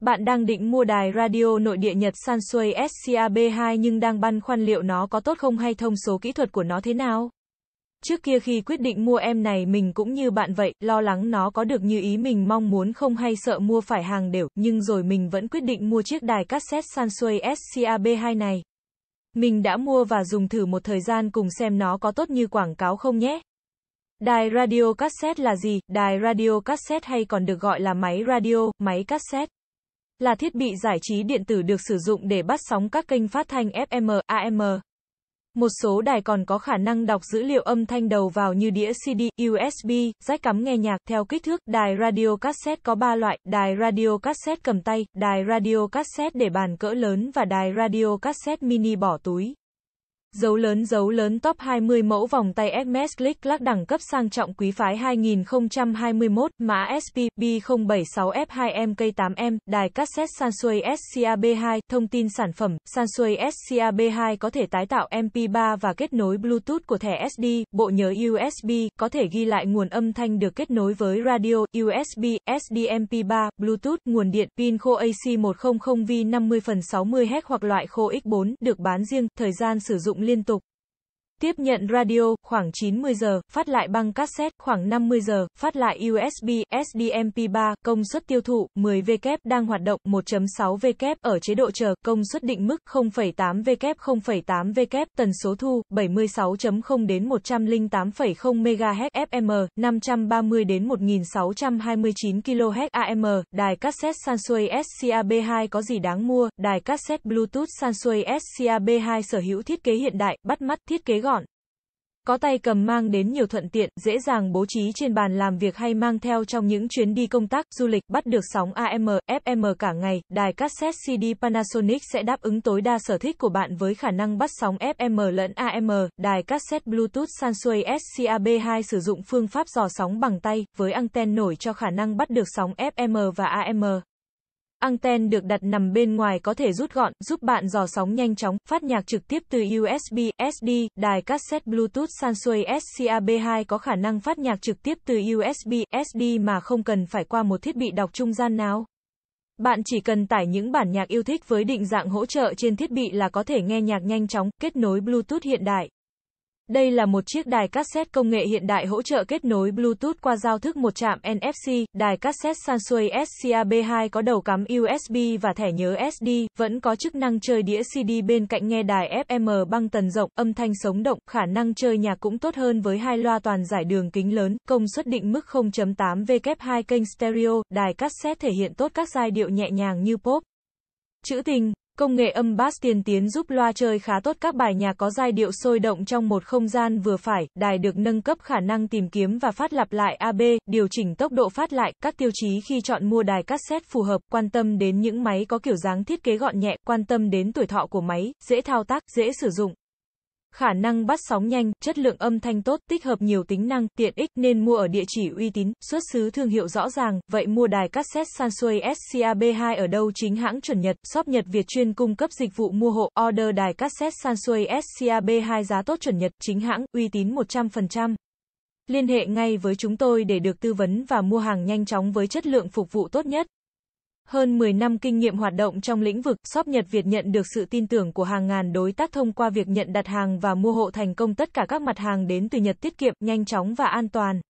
Bạn đang định mua đài radio nội địa Nhật Sansui SCAB2 nhưng đang băn khoăn liệu nó có tốt không hay thông số kỹ thuật của nó thế nào? Trước kia khi quyết định mua em này mình cũng như bạn vậy, lo lắng nó có được như ý mình mong muốn không hay sợ mua phải hàng đều, nhưng rồi mình vẫn quyết định mua chiếc đài cassette Sansui SCAB2 này. Mình đã mua và dùng thử một thời gian cùng xem nó có tốt như quảng cáo không nhé. Đài radio cassette là gì? Đài radio cassette hay còn được gọi là máy radio, máy cassette là thiết bị giải trí điện tử được sử dụng để bắt sóng các kênh phát thanh FM, AM. Một số đài còn có khả năng đọc dữ liệu âm thanh đầu vào như đĩa CD, USB, rách cắm nghe nhạc theo kích thước. Đài radio cassette có 3 loại, đài radio cassette cầm tay, đài radio cassette để bàn cỡ lớn và đài radio cassette mini bỏ túi. Dấu lớn dấu lớn top 20 mẫu vòng tay Hermes Click Clark đẳng cấp sang trọng quý phái 2021, mã SP B076F2MK8M, đài cassette Sansui SCAB2, thông tin sản phẩm, Sansui SCAB2 có thể tái tạo MP3 và kết nối Bluetooth của thẻ SD, bộ nhớ USB, có thể ghi lại nguồn âm thanh được kết nối với radio, USB, SD MP3, Bluetooth, nguồn điện, pin khô AC100V 50 phần 60Hz hoặc loại khô X4, được bán riêng, thời gian sử dụng liên tục. Tiếp nhận radio, khoảng 90 giờ, phát lại băng cassette, khoảng 50 giờ, phát lại USB, SD MP3, công suất tiêu thụ, 10W, đang hoạt động, 1.6W, ở chế độ chờ, công suất định mức, 0,8W, 0,8W, tần số thu, 76.0 đến 108,0 MHz, FM, 530 đến 1629 kHz, AM, đài cassette Sansui SCAB2 có gì đáng mua, đài cassette Bluetooth Sansui SCAB2 sở hữu thiết kế hiện đại, bắt mắt, thiết kế gọn có tay cầm mang đến nhiều thuận tiện, dễ dàng bố trí trên bàn làm việc hay mang theo trong những chuyến đi công tác, du lịch, bắt được sóng AM, FM cả ngày. Đài cassette CD Panasonic sẽ đáp ứng tối đa sở thích của bạn với khả năng bắt sóng FM lẫn AM. Đài cassette Bluetooth Sansui SCAB2 sử dụng phương pháp dò sóng bằng tay, với anten nổi cho khả năng bắt được sóng FM và AM. Anten được đặt nằm bên ngoài có thể rút gọn, giúp bạn dò sóng nhanh chóng, phát nhạc trực tiếp từ USB, SD, đài cassette Bluetooth Sansui SCAB2 có khả năng phát nhạc trực tiếp từ USB, SD mà không cần phải qua một thiết bị đọc trung gian nào. Bạn chỉ cần tải những bản nhạc yêu thích với định dạng hỗ trợ trên thiết bị là có thể nghe nhạc nhanh chóng, kết nối Bluetooth hiện đại. Đây là một chiếc đài cassette công nghệ hiện đại hỗ trợ kết nối Bluetooth qua giao thức một chạm NFC, đài cassette Sansui SCAB2 có đầu cắm USB và thẻ nhớ SD, vẫn có chức năng chơi đĩa CD bên cạnh nghe đài FM băng tần rộng, âm thanh sống động, khả năng chơi nhạc cũng tốt hơn với hai loa toàn giải đường kính lớn, công suất định mức 0.8W2 kênh stereo, đài cassette thể hiện tốt các giai điệu nhẹ nhàng như pop, trữ tình, Công nghệ âm bass tiên tiến giúp loa chơi khá tốt các bài nhạc có giai điệu sôi động trong một không gian vừa phải, đài được nâng cấp khả năng tìm kiếm và phát lặp lại AB, điều chỉnh tốc độ phát lại, các tiêu chí khi chọn mua đài cassette phù hợp, quan tâm đến những máy có kiểu dáng thiết kế gọn nhẹ, quan tâm đến tuổi thọ của máy, dễ thao tác, dễ sử dụng, khả năng bắt sóng nhanh, chất lượng âm thanh tốt, tích hợp nhiều tính năng, tiện ích nên mua ở địa chỉ uy tín, xuất xứ thương hiệu rõ ràng, vậy mua đài cassette Sansui SCAB2 ở đâu chính hãng chuẩn Nhật, shop Nhật Việt chuyên cung cấp dịch vụ mua hộ, order đài cassette Sansui SCAB2 giá tốt chuẩn Nhật, chính hãng, uy tín 100%. Liên hệ ngay với chúng tôi để được tư vấn và mua hàng nhanh chóng với chất lượng phục vụ tốt nhất. Hơn 10 năm kinh nghiệm hoạt động trong lĩnh vực, shop Nhật Việt nhận được sự tin tưởng của hàng ngàn đối tác thông qua việc nhận đặt hàng và mua hộ thành công tất cả các mặt hàng đến từ Nhật tiết kiệm, nhanh chóng và an toàn.